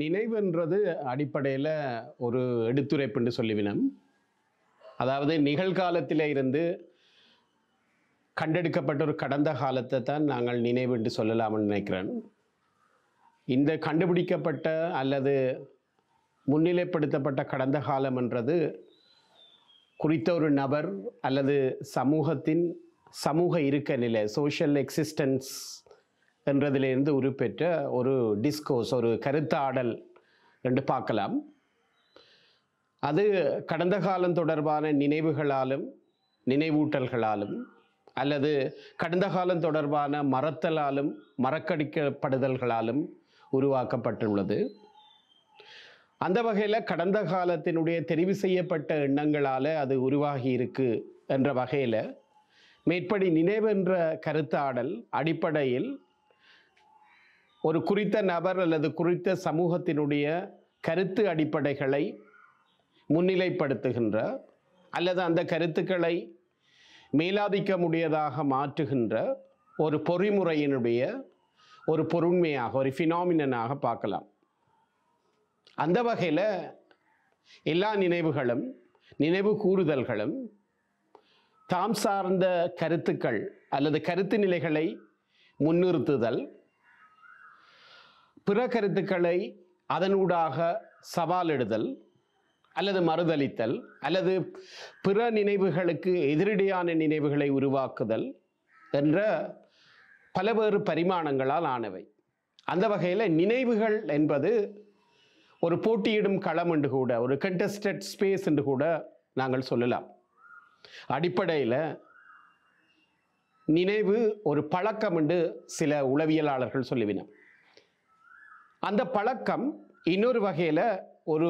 நினைவுன்றது அடிப்படையில் ஒரு எடுத்துரைப்புன்னு சொல்லிவினம் அதாவது நிகழ்காலத்தில் இருந்து கண்டெடுக்கப்பட்ட ஒரு கடந்த காலத்தை தான் நாங்கள் நினைவு என்று சொல்லலாம்னு நினைக்கிறேன் இந்த கண்டுபிடிக்கப்பட்ட அல்லது முன்னிலைப்படுத்தப்பட்ட கடந்த காலம் என்றது குறித்த ஒரு நபர் அல்லது சமூகத்தின் சமூக இருக்க நிலை சோஷியல் எக்ஸிஸ்டன்ஸ் என்றதிலிருந்து உருப்பெற்ற ஒரு டிஸ்கோஸ் ஒரு கருத்தாடல் என்று பார்க்கலாம் அது கடந்த காலம் தொடர்பான நினைவுகளாலும் நினைவூட்டல்களாலும் அல்லது கடந்த காலம் தொடர்பான மறத்தலாலும் மறக்கடிக்கப்படுதல்களாலும் உருவாக்கப்பட்டுள்ளது அந்த வகையில் கடந்த காலத்தினுடைய தெரிவு செய்யப்பட்ட எண்ணங்களால் அது உருவாகி இருக்கு என்ற வகையில் மேற்படி நினைவென்ற கருத்தாடல் அடிப்படையில் ஒரு குறித்த நபர் அல்லது குறித்த சமூகத்தினுடைய கருத்து அடிப்படைகளை முன்னிலைப்படுத்துகின்ற அல்லது அந்த கருத்துக்களை மேலாதிக்க முடியதாக மாற்றுகின்ற ஒரு பொறிமுறையினுடைய ஒரு பொருண்மையாக ஒரு ஃபினாமினாக பார்க்கலாம் அந்த வகையில் எல்லா நினைவுகளும் நினைவு கூறுதல்களும் தாம் சார்ந்த கருத்துக்கள் அல்லது கருத்து நிலைகளை முன்னிறுத்துதல் பிற கருத்துக்களை அதனூடாக சவாலிடுதல் அல்லது மறுதளித்தல் அல்லது பிற நினைவுகளுக்கு எதிரடியான நினைவுகளை உருவாக்குதல் என்ற பலவேறு பரிமாணங்களால் ஆனவை அந்த வகையில் நினைவுகள் என்பது ஒரு போட்டியிடும் களம் என்று கூட ஒரு கண்டெஸ்டட் ஸ்பேஸ் என்று கூட நாங்கள் சொல்லலாம் அடிப்படையில் நினைவு ஒரு பழக்கம் என்று சில உளவியலாளர்கள் சொல்லுவினர் அந்த பழக்கம் இன்னொரு வகையில் ஒரு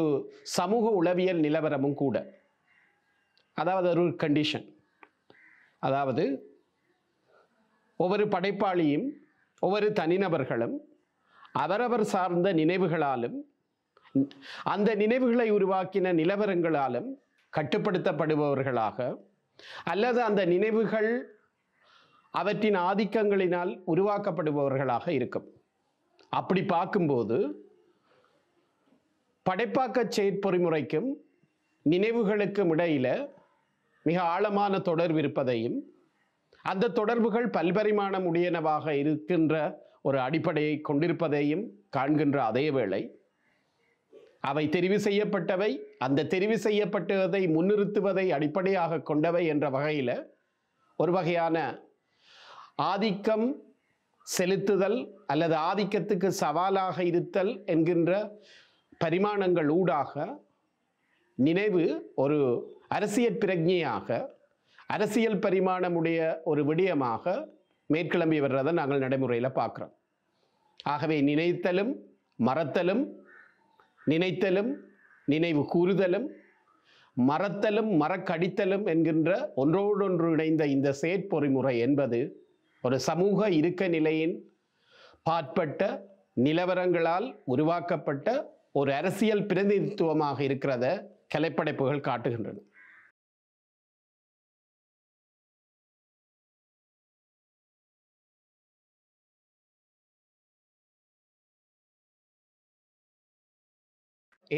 சமூக உளவியல் நிலவரமும் கூட அதாவது ஒரு கண்டிஷன் அதாவது ஒவ்வொரு படைப்பாளியும் ஒவ்வொரு தனிநபர்களும் அவரவர் சார்ந்த நினைவுகளாலும் அந்த நினைவுகளை உருவாக்கின நிலவரங்களாலும் கட்டுப்படுத்தப்படுபவர்களாக அல்லது அந்த நினைவுகள் அவற்றின் ஆதிக்கங்களினால் உருவாக்கப்படுபவர்களாக இருக்கும் அப்படி பார்க்கும்போது படைப்பாக்க செயற்பொறிமுறைக்கும் நினைவுகளுக்கும் இடையில் மிக ஆழமான தொடர்பு இருப்பதையும் அந்த தொடர்புகள் பல்பரிமாணம் உடையனவாக இருக்கின்ற ஒரு அடிப்படையை கொண்டிருப்பதையும் காண்கின்ற அதே வேளை அவை தெரிவு செய்யப்பட்டவை அந்த தெரிவு செய்யப்பட்டதை முன்னிறுத்துவதை அடிப்படையாக கொண்டவை என்ற வகையில் ஒரு வகையான ஆதிக்கம் செலுத்துதல் அல்லது ஆதிக்கத்துக்கு சவாலாக இருத்தல் என்கின்ற பரிமாணங்கள் ஊடாக நினைவு ஒரு அரசியல் பிரஜையாக அரசியல் பரிமாணமுடைய ஒரு விடயமாக மேற்கிளம்பி வர்றதை நாங்கள் நடைமுறையில் பார்க்குறோம் ஆகவே நினைத்தலும் மறத்தலும் நினைத்தலும் நினைவு கூறுதலும் மறத்தலும் மறக்கடித்தலும் என்கின்ற ஒன்றோடொன்று இணைந்த இந்த செயற்பொறிமுறை என்பது ஒரு சமூக இருக்க நிலையின் பாற்பட்ட நிலவரங்களால் உருவாக்கப்பட்ட ஒரு அரசியல் பிரதிநிதித்துவமாக இருக்கிறத கலைப்படைப்புகள் காட்டுகின்றன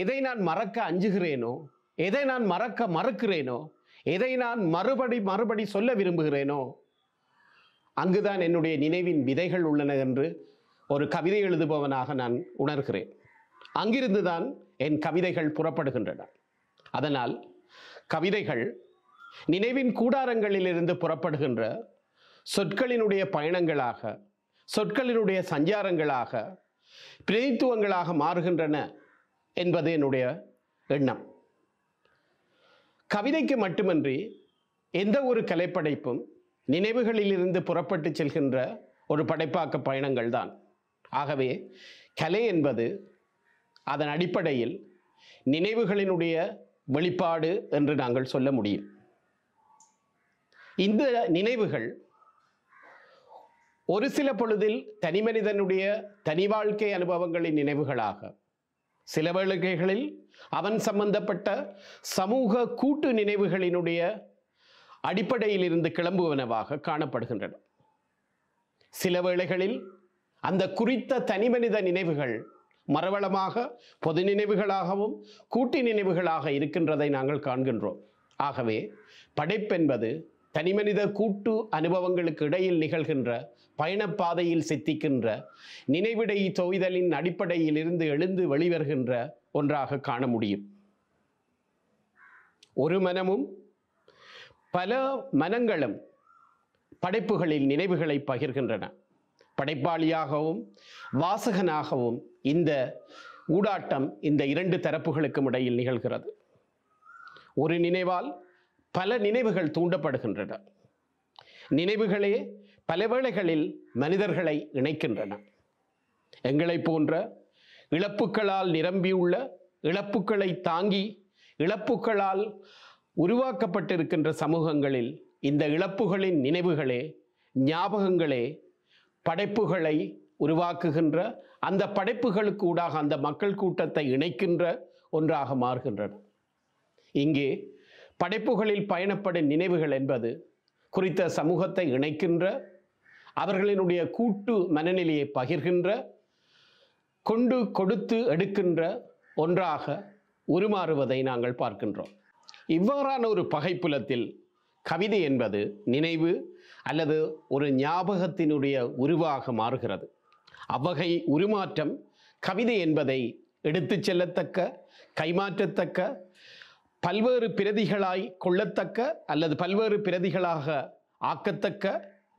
எதை நான் மறக்க அஞ்சுகிறேனோ எதை நான் மறக்க மறுக்கிறேனோ எதை நான் மறுபடி மறுபடி சொல்ல விரும்புகிறேனோ அங்குதான் என்னுடைய நினைவின் விதைகள் உள்ளன என்று ஒரு கவிதை எழுதுபவனாக நான் உணர்கிறேன் அங்கிருந்துதான் என் கவிதைகள் புறப்படுகின்றன அதனால் கவிதைகள் நினைவின் கூடாரங்களிலிருந்து புறப்படுகின்ற சொற்களினுடைய பயணங்களாக சொற்களினுடைய சஞ்சாரங்களாக பிரதித்துவங்களாக மாறுகின்றன என்பது என்னுடைய எண்ணம் கவிதைக்கு மட்டுமன்றி எந்த ஒரு கலைப்படைப்பும் நினைவுகளிலிருந்து புறப்பட்டு செல்கின்ற ஒரு படைப்பாக்க பயணங்கள் தான் ஆகவே கலை என்பது அதன் அடிப்படையில் நினைவுகளினுடைய வெளிப்பாடு என்று நாங்கள் சொல்ல முடியும் இந்த நினைவுகள் ஒரு சில பொழுதில் தனி மனிதனுடைய தனி வாழ்க்கை அனுபவங்களின் நினைவுகளாக சில வேளுகைகளில் அவன் சம்பந்தப்பட்ட சமூக கூட்டு நினைவுகளினுடைய அடிப்படையிலிருந்து கிளம்புவனவாக காணப்படுகின்றன சில வேளைகளில் அந்த குறித்த தனிமனித நினைவுகள் மரவளமாக பொது நினைவுகளாகவும் கூட்டி நினைவுகளாக இருக்கின்றதை நாங்கள் காண்கின்றோம் ஆகவே படைப்பென்பது தனிமனித கூட்டு அனுபவங்களுக்கு இடையில் நிகழ்கின்ற பயணப்பாதையில் சித்திக்கின்ற நினைவிடை தொய்தலின் அடிப்படையில் இருந்து எழுந்து வெளிவருகின்ற ஒன்றாக காண முடியும் ஒரு மனமும் பல மனங்களும் படைப்புகளில் நினைவுகளை பகிர்கின்றன படைப்பாளியாகவும் வாசகனாகவும் இந்த ஊடாட்டம் இந்த இரண்டு தரப்புகளுக்கும் இடையில் நிகழ்கிறது ஒரு நினைவால் பல நினைவுகள் தூண்டப்படுகின்றன நினைவுகளே பல வேளைகளில் மனிதர்களை இணைக்கின்றன எங்களை போன்ற இழப்புக்களால் நிரம்பியுள்ள இழப்புக்களை தாங்கி இழப்புக்களால் உருவாக்கப்பட்டிருக்கின்ற சமூகங்களில் இந்த இழப்புகளின் நினைவுகளே ஞாபகங்களே படைப்புகளை உருவாக்குகின்ற அந்த படைப்புகளுக்கு ஊடாக அந்த மக்கள் கூட்டத்தை இணைக்கின்ற ஒன்றாக மாறுகின்றன இங்கே படைப்புகளில் பயணப்படும் நினைவுகள் என்பது குறித்த சமூகத்தை இணைக்கின்ற அவர்களினுடைய கூட்டு மனநிலையை பகிர்கின்ற கொண்டு கொடுத்து எடுக்கின்ற ஒன்றாக உருமாறுவதை நாங்கள் பார்க்கின்றோம் இவ்வாறான ஒரு பகைப்புலத்தில் கவிதை என்பது நினைவு அல்லது ஒரு ஞாபகத்தினுடைய உருவாக மாறுகிறது அவ்வகை உருமாற்றம் கவிதை என்பதை எடுத்து செல்லத்தக்க கைமாற்றத்தக்க பல்வேறு பிரதிகளாய் கொள்ளத்தக்க அல்லது பல்வேறு பிரதிகளாக ஆக்கத்தக்க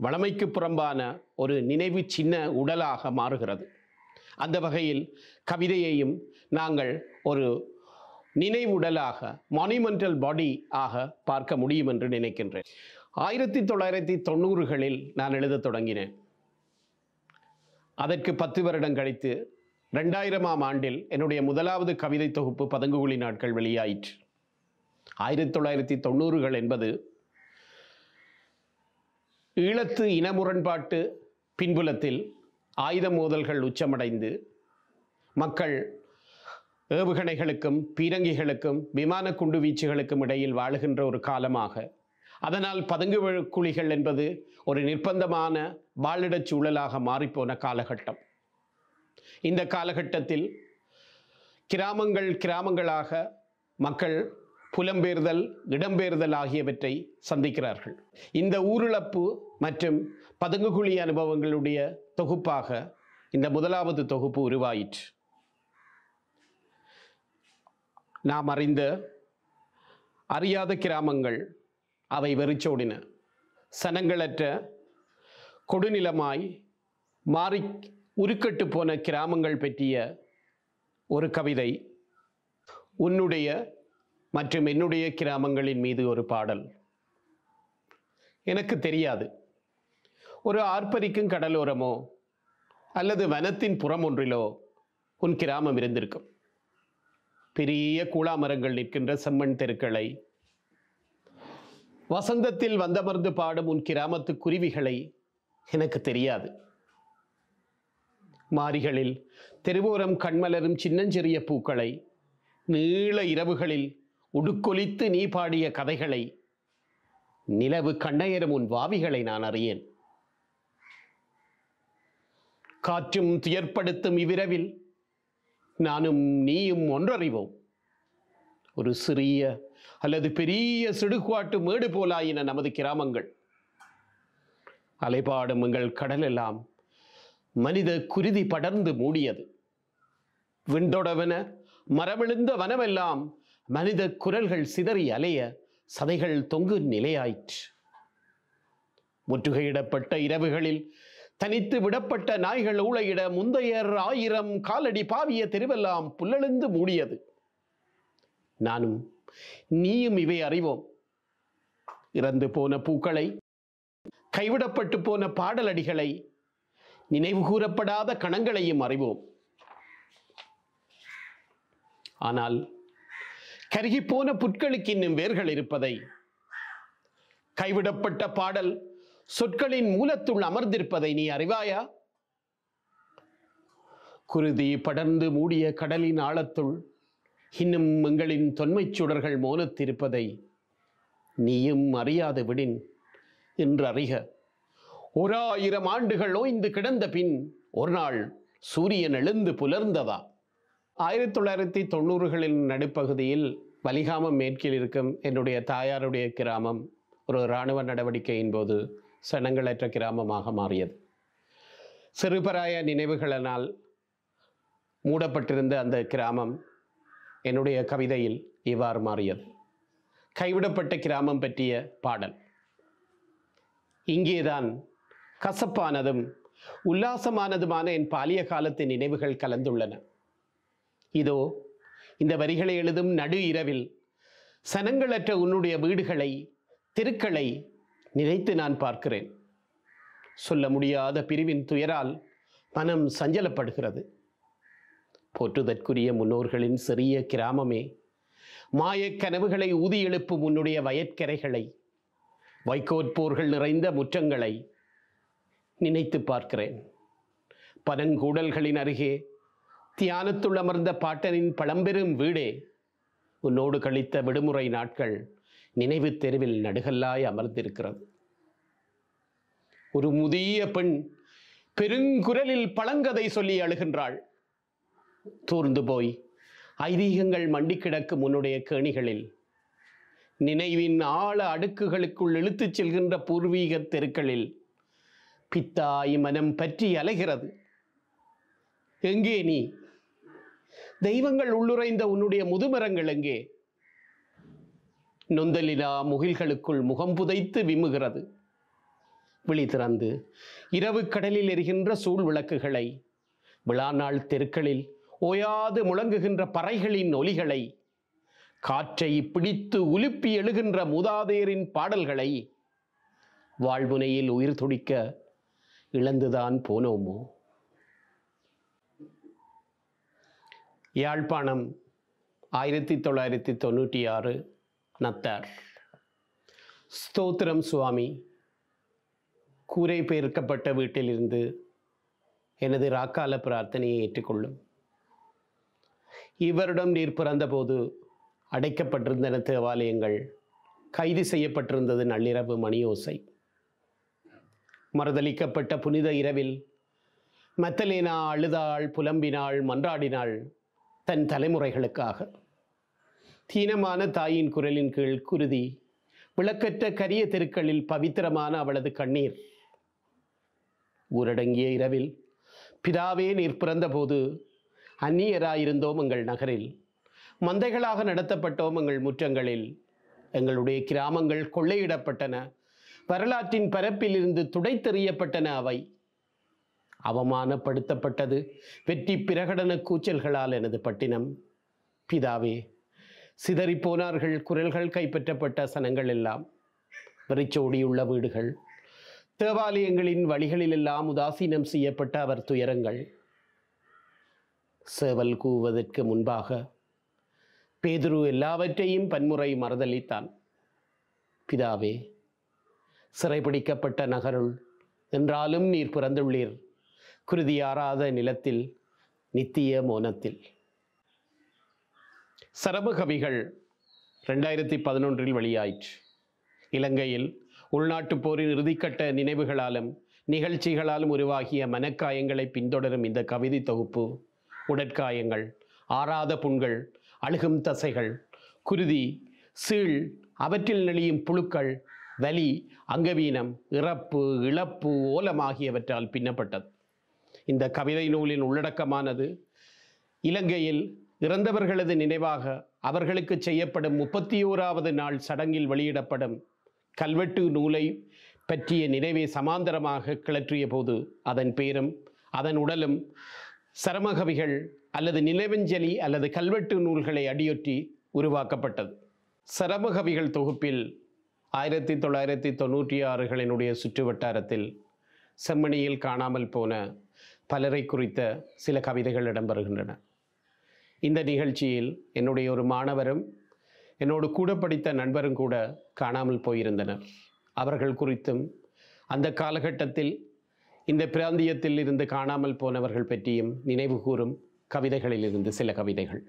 வளமைக்கு புறம்பான ஒரு நினைவு சின்ன உடலாக மாறுகிறது அந்த வகையில் கவிதையையும் நாங்கள் ஒரு நினைவுடலாக மானுமெண்டல் பாடி ஆக பார்க்க முடியும் என்று நினைக்கின்றேன் ஆயிரத்தி தொள்ளாயிரத்தி தொண்ணூறுகளில் நான் எழுத தொடங்கினேன் அதற்கு பத்து வருடம் கழித்து ரெண்டாயிரமாம் ஆண்டில் என்னுடைய முதலாவது கவிதை தொகுப்பு பதங்குகுழி நாட்கள் வெளியாயிற்று ஆயிரத்தி தொள்ளாயிரத்தி தொண்ணூறுகள் என்பது ஈழத்து இன முரண்பாட்டு பின்புலத்தில் ஆயுத மோதல்கள் உச்சமடைந்து மக்கள் ஏவுகணைகளுக்கும் பீரங்கிகளுக்கும் விமான குண்டு வீச்சுகளுக்கும் இடையில் வாழுகின்ற ஒரு காலமாக அதனால் பதுங்கு குழிகள் என்பது ஒரு நிர்பந்தமான வாழிடச் சூழலாக மாறிப்போன காலகட்டம் இந்த காலகட்டத்தில் கிராமங்கள் கிராமங்களாக மக்கள் புலம்பெயர்தல் இடம்பெயர்தல் ஆகியவற்றை சந்திக்கிறார்கள் இந்த ஊரிழப்பு மற்றும் பதுங்குகுழி அனுபவங்களுடைய தொகுப்பாக இந்த முதலாவது தொகுப்பு உருவாயிற்று நாம் அறிந்த அறியாத கிராமங்கள் அவை வெறிச்சோடின சனங்களற்ற கொடுநிலமாய் மாறி உருக்கட்டு போன கிராமங்கள் பற்றிய ஒரு கவிதை உன்னுடைய மற்றும் என்னுடைய கிராமங்களின் மீது ஒரு பாடல் எனக்கு தெரியாது ஒரு ஆர்ப்பரிக்கும் கடலோரமோ அல்லது வனத்தின் புறம் ஒன்றிலோ உன் கிராமம் இருந்திருக்கும் பெரிய கூழாமரங்கள் நிற்கின்ற செம்மண் தெருக்களை வசந்தத்தில் வந்தமர்ந்து பாடும் உன் கிராமத்து குருவிகளை எனக்கு தெரியாது மாரிகளில் தெருவோரம் கண்மலரும் சின்னஞ்சிறிய பூக்களை நீள இரவுகளில் உடுக்கொலித்து நீ பாடிய கதைகளை நிலவு கண்ணையரும் உன் வாவிகளை நான் அறியேன் காற்றும் துயர்ப்படுத்தும் இவ்விரவில் நானும் நீயும் ஒன்றறிவோம் ஒரு சிறிய அல்லது பெரிய சிடுகாட்டு மேடு போலாயின நமது கிராமங்கள் அலைபாடும் எங்கள் கடலெல்லாம் மனித குருதி படர்ந்து மூடியது விண்டோடவன மரமிழுந்த வனமெல்லாம் மனித குரல்கள் சிதறி அலைய சதைகள் தொங்கு நிலையாயிற்று முற்றுகையிடப்பட்ட இரவுகளில் தனித்து விடப்பட்ட நாய்கள் ஊழையிட முந்தையர் ஆயிரம் காலடி பாவிய தெருவெல்லாம் புல்லெழுந்து மூடியது நானும் நீயும் இவை அறிவோம் இறந்து போன பூக்களை கைவிடப்பட்டு போன பாடலடிகளை நினைவு கூறப்படாத கணங்களையும் அறிவோம் ஆனால் கருகி போன புட்களுக்கு இன்னும் வேர்கள் இருப்பதை கைவிடப்பட்ட பாடல் சொற்களின் மூலத்துள் அமர்ந்திருப்பதை நீ அறிவாயா குருதி படர்ந்து மூடிய கடலின் ஆழத்துள் இன்னும் எங்களின் தொன்மைச் சுடர்கள் மோனத்திருப்பதை நீயும் அறியாது விடின் என்று அறிக ஆயிரம் ஆண்டுகள் ஓய்ந்து கிடந்த பின் ஒரு நாள் சூரியன் எழுந்து புலர்ந்ததா ஆயிரத்தி தொள்ளாயிரத்தி தொண்ணூறுகளின் நடுப்பகுதியில் வலிகாமம் மேற்கில் இருக்கும் என்னுடைய தாயாருடைய கிராமம் ஒரு இராணுவ நடவடிக்கையின் போது சனங்களற்ற கிராமமாக மாறியது சிறுபராய நினைவுகளினால் மூடப்பட்டிருந்த அந்த கிராமம் என்னுடைய கவிதையில் இவ்வாறு மாறியது கைவிடப்பட்ட கிராமம் பற்றிய பாடல் இங்கேதான் கசப்பானதும் உல்லாசமானதுமான என் பாலிய காலத்தின் நினைவுகள் கலந்துள்ளன இதோ இந்த வரிகளை எழுதும் நடு இரவில் சனங்களற்ற உன்னுடைய வீடுகளை தெருக்களை நினைத்து நான் பார்க்கிறேன் சொல்ல முடியாத பிரிவின் துயரால் மனம் சஞ்சலப்படுகிறது போற்றுதற்குரிய முன்னோர்களின் சிறிய கிராமமே மாயக் கனவுகளை ஊதி எழுப்பும் உன்னுடைய வயற்கரைகளை வைகோற்போர்கள் நிறைந்த முற்றங்களை நினைத்து பார்க்கிறேன் பனங்கூடல்களின் அருகே தியானத்துள் அமர்ந்த பாட்டனின் பழம்பெரும் வீடே உன்னோடு கழித்த விடுமுறை நாட்கள் நினைவு தெருவில் நடுகல்லாய் அமர்ந்திருக்கிறது ஒரு முதிய பெண் பெருங்குரலில் பழங்கதை சொல்லி அழுகின்றாள் தூர்ந்து போய் ஐதீகங்கள் மண்டி கிடக்கும் உன்னுடைய கேணிகளில் நினைவின் ஆழ அடுக்குகளுக்குள் இழுத்துச் செல்கின்ற பூர்வீக தெருக்களில் பித்தாய் மனம் பற்றி அலைகிறது எங்கே நீ தெய்வங்கள் உள்ளுரைந்த உன்னுடைய முதுமரங்கள் எங்கே நொந்தலிலா முகில்களுக்குள் முகம் புதைத்து விம்முகிறது விழி திறந்து இரவு கடலில் எரிகின்ற சூழ் விளக்குகளை விழாநாள் தெருக்களில் ஓயாது முழங்குகின்ற பறைகளின் ஒலிகளை காற்றை பிடித்து உலுப்பி எழுகின்ற மூதாதையரின் பாடல்களை வாழ்வுனையில் உயிர் துடிக்க இழந்துதான் போனோமோ யாழ்ப்பாணம் ஆயிரத்தி தொள்ளாயிரத்தி தொண்ணூற்றி ஆறு நத்தார் ஸ்தோத்திரம் சுவாமி கூரை பெயர்க்கப்பட்ட வீட்டிலிருந்து எனது ராக்கால பிரார்த்தனையை ஏற்றுக்கொள்ளும் இவரிடம் நீர் பிறந்தபோது அடைக்கப்பட்டிருந்தன தேவாலயங்கள் கைது செய்யப்பட்டிருந்தது நள்ளிரவு மணியோசை மறுதளிக்கப்பட்ட புனித இரவில் மெத்தலேனா அழுதாள் புலம்பினாள் மன்றாடினாள் தன் தலைமுறைகளுக்காக தீனமான தாயின் குரலின் கீழ் குருதி விளக்கற்ற கரிய தெருக்களில் பவித்திரமான அவளது கண்ணீர் ஊரடங்கிய இரவில் பிதாவே நீர் பிறந்தபோது அந்நியராயிருந்தோம் எங்கள் நகரில் மந்தைகளாக நடத்தப்பட்டோம் எங்கள் முற்றங்களில் எங்களுடைய கிராமங்கள் கொள்ளையிடப்பட்டன வரலாற்றின் பரப்பிலிருந்து துடைத்தெறியப்பட்டன அவை அவமானப்படுத்தப்பட்டது வெற்றி பிரகடன கூச்சல்களால் எனது பட்டினம் பிதாவே போனார்கள் குரல்கள் கைப்பற்றப்பட்ட சனங்கள் எல்லாம் வெறிச்சோடியுள்ள வீடுகள் தேவாலயங்களின் வழிகளிலெல்லாம் உதாசீனம் செய்யப்பட்ட அவர் துயரங்கள் சேவல் கூவதற்கு முன்பாக பேதுரு எல்லாவற்றையும் பன்முறை மறதளித்தான் பிதாவே சிறைபிடிக்கப்பட்ட நகருள் என்றாலும் நீர் பிறந்துள்ளீர் குருதியாராத நிலத்தில் நித்திய மோனத்தில் சரபு கவிகள் ரெண்டாயிரத்தி பதினொன்றில் வெளியாயிற்று இலங்கையில் உள்நாட்டுப் போரின் இறுதிக்கட்ட நினைவுகளாலும் நிகழ்ச்சிகளாலும் உருவாகிய மனக்காயங்களை பின்தொடரும் இந்த கவிதை தொகுப்பு உடற்காயங்கள் ஆறாத புண்கள் அழுகும் தசைகள் குருதி சீழ் அவற்றில் நெளியும் புழுக்கள் வலி அங்கவீனம் இறப்பு இழப்பு ஓலம் ஆகியவற்றால் பின்னப்பட்டது இந்த கவிதை நூலின் உள்ளடக்கமானது இலங்கையில் இறந்தவர்களது நினைவாக அவர்களுக்கு செய்யப்படும் முப்பத்தி ஓராவது நாள் சடங்கில் வெளியிடப்படும் கல்வெட்டு நூலை பற்றிய நினைவை சமாந்தரமாக கிளற்றிய போது அதன் பேரும் அதன் உடலும் சரமகவிகள் அல்லது நிலவஞ்சலி அல்லது கல்வெட்டு நூல்களை அடியொற்றி உருவாக்கப்பட்டது சரமகவிகள் தொகுப்பில் ஆயிரத்தி தொள்ளாயிரத்தி தொண்ணூற்றி ஆறுகளினுடைய சுற்றுவட்டாரத்தில் செம்மணியில் காணாமல் போன பலரை குறித்த சில கவிதைகள் இடம்பெறுகின்றன இந்த நிகழ்ச்சியில் என்னுடைய ஒரு மாணவரும் என்னோடு கூட படித்த நண்பரும் கூட காணாமல் போயிருந்தனர் அவர்கள் குறித்தும் அந்த காலகட்டத்தில் இந்த பிராந்தியத்தில் இருந்து காணாமல் போனவர்கள் பற்றியும் நினைவு கூறும் கவிதைகளிலிருந்து சில கவிதைகள்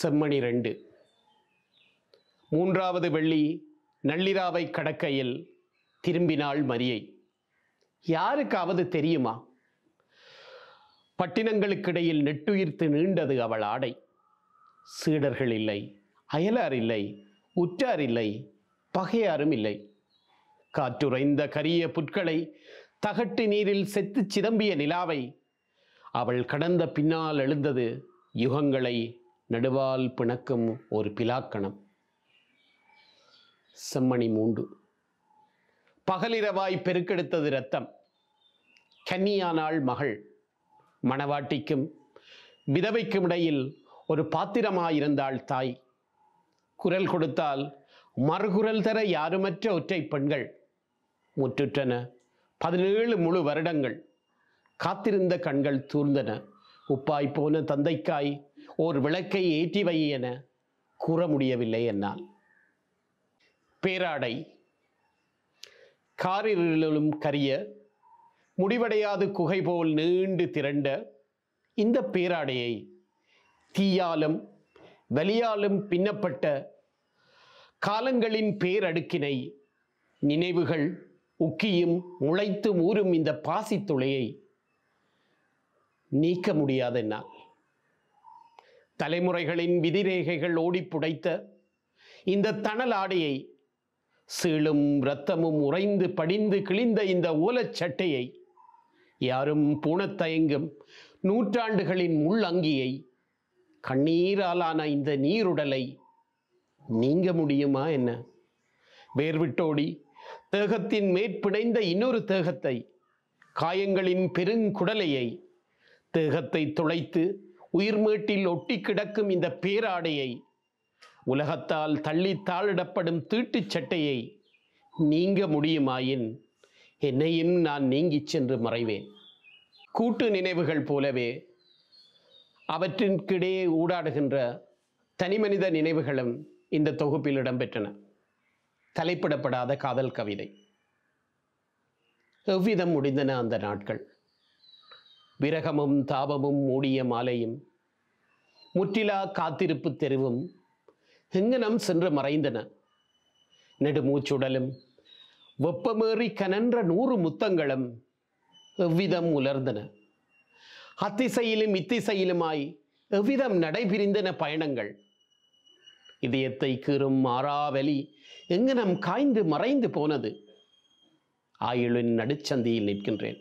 செம்மணி ரெண்டு மூன்றாவது வெள்ளி நள்ளிராவை கடக்கையில் திரும்பினாள் மரியை யாருக்காவது தெரியுமா பட்டினங்களுக்கிடையில் நெட்டுயிர்த்து நீண்டது அவள் ஆடை சீடர்கள் இல்லை அயலார் இல்லை உற்றார் இல்லை பகையாரும் இல்லை காற்றுரைந்த கரிய புட்களை தகட்டு நீரில் செத்து சிதம்பிய நிலாவை அவள் கடந்த பின்னால் எழுந்தது யுகங்களை நடுவால் பிணக்கும் ஒரு பிலாக்கணம் செம்மணி மூண்டு பகலிரவாய் பெருக்கெடுத்தது ரத்தம் கன்னியானாள் மகள் மணவாட்டிக்கும் விதவைக்கும் இடையில் ஒரு பாத்திரமாயிருந்தாள் தாய் குரல் கொடுத்தால் மறுகுரல் தர யாருமற்ற ஒற்றை பெண்கள் முற்றுற்றன பதினேழு முழு வருடங்கள் காத்திருந்த கண்கள் தூர்ந்தன உப்பாய் போன தந்தைக்காய் ஓர் விளக்கை ஏற்றி வை என கூற முடியவில்லை என்னால் பேராடை காரிலும் கரிய முடிவடையாது குகை போல் நீண்டு திரண்ட இந்த பேராடையை தீயாலும் வலியாலும் பின்னப்பட்ட காலங்களின் பேரடுக்கினை நினைவுகள் உக்கியும் முளைத்து ஊறும் இந்த பாசித்துளையை நீக்க முடியாத நாள் தலைமுறைகளின் விதிரேகைகள் ஓடிப்புடைத்த இந்த தணல் ஆடையை சீளும் இரத்தமும் உறைந்து படிந்து கிழிந்த இந்த ஓலச்சட்டையை யாரும் பூணத்தயங்கும் நூற்றாண்டுகளின் முள் அங்கியை கண்ணீராலான இந்த நீருடலை நீங்க முடியுமா என்ன வேர்விட்டோடி தேகத்தின் மேற்பிணைந்த இன்னொரு தேகத்தை காயங்களின் பெருங்குடலையை தேகத்தை துளைத்து உயிர்மேட்டில் ஒட்டி கிடக்கும் இந்த பேராடையை உலகத்தால் தள்ளி தாளிடப்படும் தீட்டுச் சட்டையை நீங்க முடியுமாயின் என்னையும் நான் நீங்கிச் சென்று மறைவேன் கூட்டு நினைவுகள் போலவே அவற்றிற்கிடையே ஊடாடுகின்ற தனிமனித நினைவுகளும் இந்த தொகுப்பில் இடம்பெற்றன தலைப்பிடப்படாத காதல் கவிதை எவ்விதம் முடிந்தன அந்த நாட்கள் விரகமும் தாபமும் மூடிய மாலையும் முற்றிலா காத்திருப்பு தெருவும் எங்கனம் சென்று மறைந்தன நெடுமூச்சுடலும் வெப்பமேறி கனன்ற நூறு முத்தங்களும் எவ்விதம் உலர்ந்தன அத்திசையிலும் இத்திசையிலுமாய் எவ்விதம் நடைபிரிந்தன பயணங்கள் இதயத்தை கீறும் மாறாவலி எங்கனம் காய்ந்து மறைந்து போனது ஆயுளின் நடுச்சந்தியில் நிற்கின்றேன்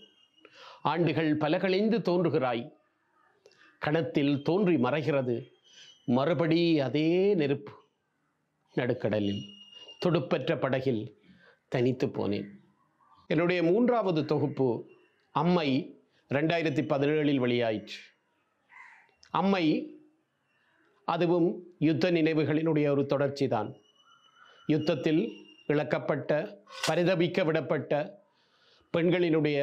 ஆண்டுகள் பலகழிந்து தோன்றுகிறாய் கணத்தில் தோன்றி மறைகிறது மறுபடி அதே நெருப்பு நடுக்கடலில் துடுப்பற்ற படகில் தனித்து போனேன் என்னுடைய மூன்றாவது தொகுப்பு அம்மை ரெண்டாயிரத்தி பதினேழில் வெளியாயிற்று அம்மை அதுவும் யுத்த நினைவுகளினுடைய ஒரு தொடர்ச்சி தான் யுத்தத்தில் இழக்கப்பட்ட பரிதபிக்க விடப்பட்ட பெண்களினுடைய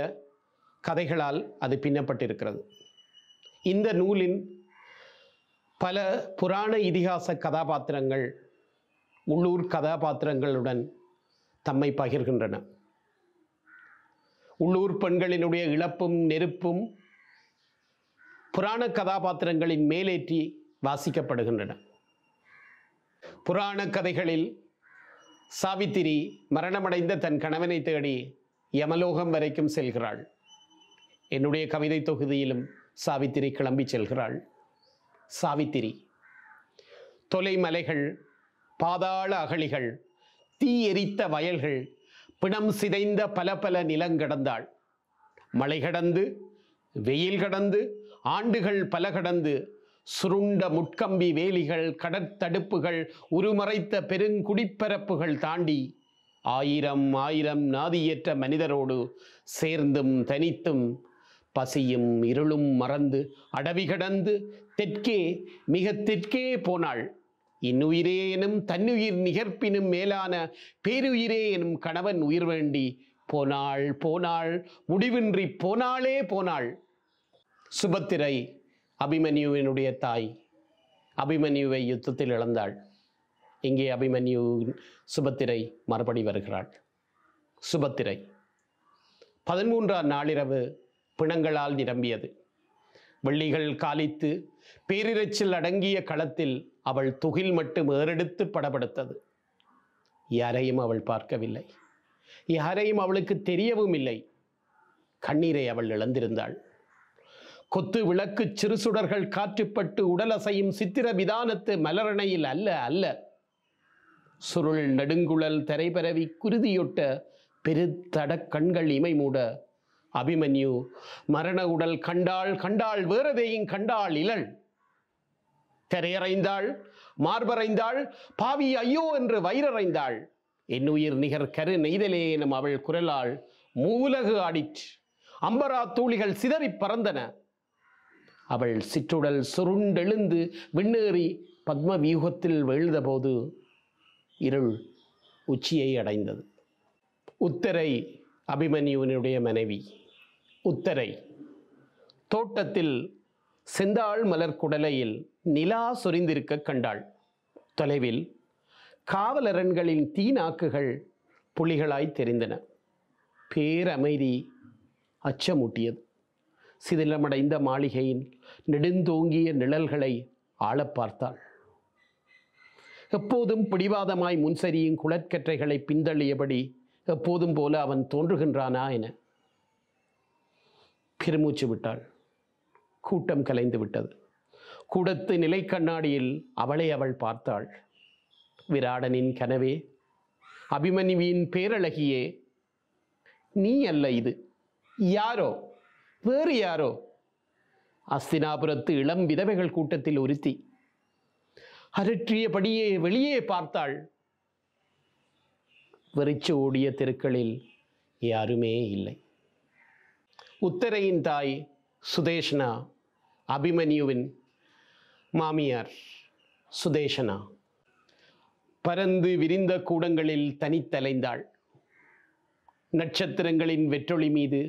கதைகளால் அது பின்னப்பட்டிருக்கிறது இந்த நூலின் பல புராண இதிகாச கதாபாத்திரங்கள் உள்ளூர் கதாபாத்திரங்களுடன் தம்மை பகிர்கின்றன உள்ளூர் பெண்களினுடைய இழப்பும் நெருப்பும் புராண கதாபாத்திரங்களின் மேலேற்றி வாசிக்கப்படுகின்றன புராண கதைகளில் சாவித்திரி மரணமடைந்த தன் கணவனை தேடி யமலோகம் வரைக்கும் செல்கிறாள் என்னுடைய கவிதை தொகுதியிலும் சாவித்திரி கிளம்பி செல்கிறாள் சாவித்திரி தொலைமலைகள் பாதாள அகழிகள் தீ எரித்த வயல்கள் பிணம் சிதைந்த பல பல நிலங்கடந்தாள் மழை கடந்து வெயில் கடந்து ஆண்டுகள் பல கடந்து சுருண்ட முட்கம்பி வேலிகள் கடற்தடுப்புகள் உருமறைத்த பெருங்குடிப்பரப்புகள் தாண்டி ஆயிரம் ஆயிரம் நாதியற்ற மனிதரோடு சேர்ந்தும் தனித்தும் பசியும் இருளும் மறந்து அடவி கடந்து தெற்கே மிக தெற்கே போனாள் இன்னுயிரே எனும் தன்னுயிர் நிகர்ப்பினும் மேலான பேருயிரே எனும் கணவன் உயிர் வேண்டி போனாள் போனாள் முடிவின்றி போனாளே போனாள் சுபத்திரை அபிமன்யுவினுடைய தாய் அபிமன்யுவை யுத்தத்தில் இழந்தாள் இங்கே அபிமன்யு சுபத்திரை மறுபடி வருகிறாள் சுபத்திரை பதிமூன்றாம் நாளிரவு பிணங்களால் நிரம்பியது வெள்ளிகள் காலித்து பேரிரைச்சல் அடங்கிய களத்தில் அவள் துகில் மட்டும் ஏறெடுத்து படப்படுத்தது யாரையும் அவள் பார்க்கவில்லை யாரையும் அவளுக்கு தெரியவும் இல்லை கண்ணீரை அவள் இழந்திருந்தாள் கொத்து விளக்கு சிறுசுடர்கள் காற்றுப்பட்டு உடலசையும் சித்திர விதானத்து மலரணையில் அல்ல அல்ல சுருள் நெடுங்குழல் திரைபரவி குருதியொட்ட பெருத்தட கண்கள் இமை மூட அபிமன்யு மரண உடல் கண்டாள் கண்டாள் வேறதையும் கண்டாள் இழள் கரையறைந்தாள் மார்பறைந்தாள் பாவி ஐயோ என்று வயிறறைந்தாள் என்னுயிர் நிகர் கரு நெய்தலே எனும் அவள் குரலால் மூலகு ஆடிற்று அம்பரா தூளிகள் சிதறி பறந்தன அவள் சிற்றுடல் சுருண்டெழுந்து விண்ணேறி பத்ம வியூகத்தில் வீழ்ந்தபோது இருள் உச்சியை அடைந்தது உத்தரை அபிமன்யுவனுடைய மனைவி உத்தரை தோட்டத்தில் செந்தாள் மலர் குடலையில் நிலா சொரிந்திருக்க கண்டாள் தொலைவில் காவலரண்களின் தீநாக்குகள் புலிகளாய் தெரிந்தன பேரமைதி அச்சமூட்டியது சிதிலமடைந்த மாளிகையின் நெடுந்தோங்கிய நிழல்களை ஆளப் பார்த்தாள் எப்போதும் பிடிவாதமாய் முன்சரியும் குளற்கற்றைகளை பின்தள்ளியபடி எப்போதும் போல அவன் தோன்றுகின்றானா என பெருமூச்சு விட்டாள் கூட்டம் கலைந்து விட்டது கூடத்து நிலை கண்ணாடியில் அவளை அவள் பார்த்தாள் விராடனின் கனவே அபிமன்யுவின் பேரழகியே நீ அல்ல இது யாரோ வேறு யாரோ அஸ்தினாபுரத்து இளம் விதவைகள் கூட்டத்தில் ஒருத்தி அரற்றியபடியே வெளியே பார்த்தாள் வெறிச்சு ஓடிய தெருக்களில் யாருமே இல்லை உத்தரையின் தாய் சுதேஷனா அபிமன்யுவின் மாமியார் சுதேஷனா பரந்து விரிந்த கூடங்களில் தனித்தலைந்தாள் நட்சத்திரங்களின் வெற்றொளி மீது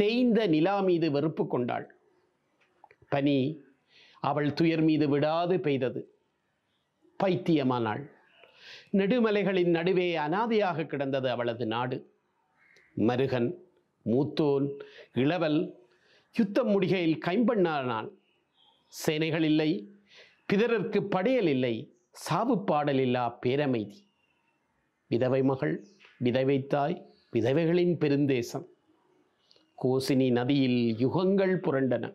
தேய்ந்த நிலா மீது வெறுப்பு கொண்டாள் பனி அவள் துயர் மீது விடாது பெய்தது பைத்தியமானாள் நெடுமலைகளின் நடுவே அனாதையாக கிடந்தது அவளது நாடு மருகன் மூத்தோன் இளவல் யுத்தம் முடிகையில் கைம்பண்ணானால் சேனைகள் இல்லை பிதரர்க்கு படையல் இல்லை சாவு பாடலில்லா பேரமைதி விதவை மகள் விதவை தாய் விதவைகளின் பெருந்தேசம் கோசினி நதியில் யுகங்கள் புரண்டன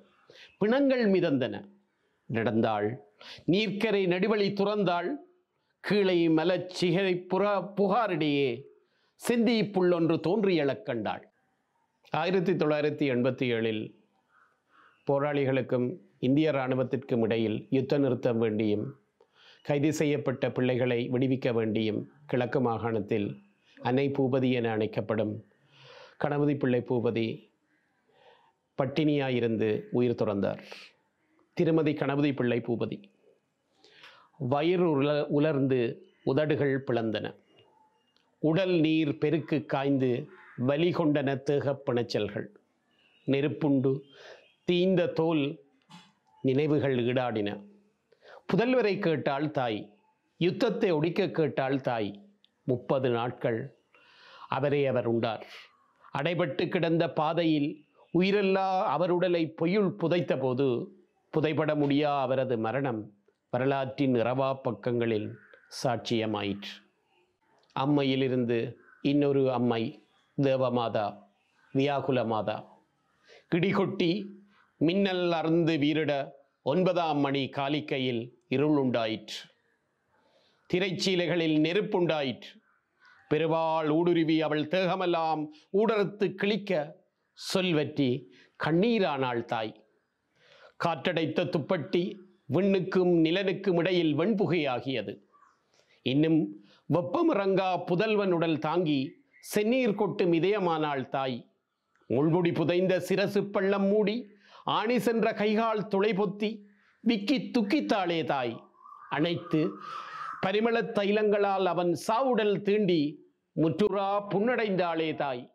பிணங்கள் மிதந்தன நடந்தாள் நீர்க்கரை நடுவழி துறந்தாள் கீழே மலச் புறா புகாரிடையே சிந்தி புள்ளொன்று தோன்றியளக் கண்டாள் ஆயிரத்தி தொள்ளாயிரத்தி எண்பத்தி ஏழில் போராளிகளுக்கும் இந்திய இராணுவத்திற்கும் இடையில் யுத்த நிறுத்தம் வேண்டியும் கைது செய்யப்பட்ட பிள்ளைகளை விடுவிக்க வேண்டியும் கிழக்கு மாகாணத்தில் அன்னை பூபதி என அழைக்கப்படும் கணபதி பிள்ளை பூபதி பட்டினியாயிருந்து உயிர் துறந்தார் திருமதி கணபதி பிள்ளை பூபதி வயிறு உல உலர்ந்து உதடுகள் பிளந்தன உடல் நீர் பெருக்கு காய்ந்து வலி கொண்டன தேகப் பிணைச்சல்கள் நெருப்புண்டு தீந்த தோல் நினைவுகள் ஈடாடின புதல்வரை கேட்டாள் தாய் யுத்தத்தை ஒடிக்க கேட்டாள் தாய் முப்பது நாட்கள் அவரே அவர் உண்டார் அடைபட்டு கிடந்த பாதையில் உயிரெல்லா அவருடலை பொய்யுள் புதைத்தபோது புதைபட முடியா அவரது மரணம் வரலாற்றின் இரவா பக்கங்களில் சாட்சியமாயிற்று அம்மையிலிருந்து இன்னொரு அம்மை தேவமாதா வியாகுல மாதா கிடிகொட்டி மின்னல் அருந்து வீரிட ஒன்பதாம் மணி காலிக்கையில் இருள் உண்டாயிற்று திரைச்சீலைகளில் நெருப்புண்டாயிற்று பெருவாள் ஊடுருவி அவள் தேகமெல்லாம் ஊடறுத்து கிளிக்க சொல்வற்றி கண்ணீரானாள் தாய் காற்றடைத்த துப்பட்டி விண்ணுக்கும் நிலனுக்கும் இடையில் வெண்புகையாகியது இன்னும் வெப்பமிறங்கா புதல்வன் உடல் தாங்கி செந்நீர் கொட்டும் இதயமானாள் தாய் முள்முடி புதைந்த சிரசு பள்ளம் மூடி ஆணி சென்ற கைகால் துளைபொத்தி விக்கி துக்கித்தாளே தாய் அனைத்து பரிமள தைலங்களால் அவன் சாவுடல் தீண்டி முற்றுரா புன்னடைந்தாளே தாய்